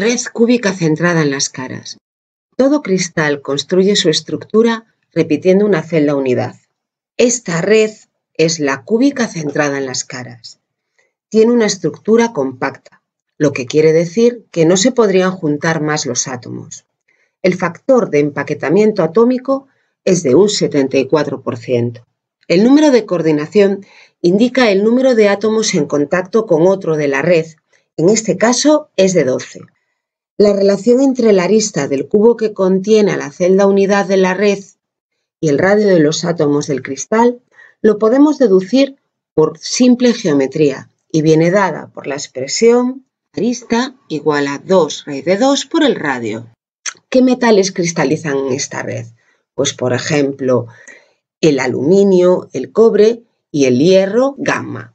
Red cúbica centrada en las caras. Todo cristal construye su estructura repitiendo una celda unidad. Esta red es la cúbica centrada en las caras. Tiene una estructura compacta, lo que quiere decir que no se podrían juntar más los átomos. El factor de empaquetamiento atómico es de un 74%. El número de coordinación indica el número de átomos en contacto con otro de la red. En este caso es de 12 la relación entre la arista del cubo que contiene a la celda unidad de la red y el radio de los átomos del cristal lo podemos deducir por simple geometría y viene dada por la expresión arista igual a 2 raíz de 2 por el radio. ¿Qué metales cristalizan en esta red? Pues por ejemplo el aluminio, el cobre y el hierro gamma.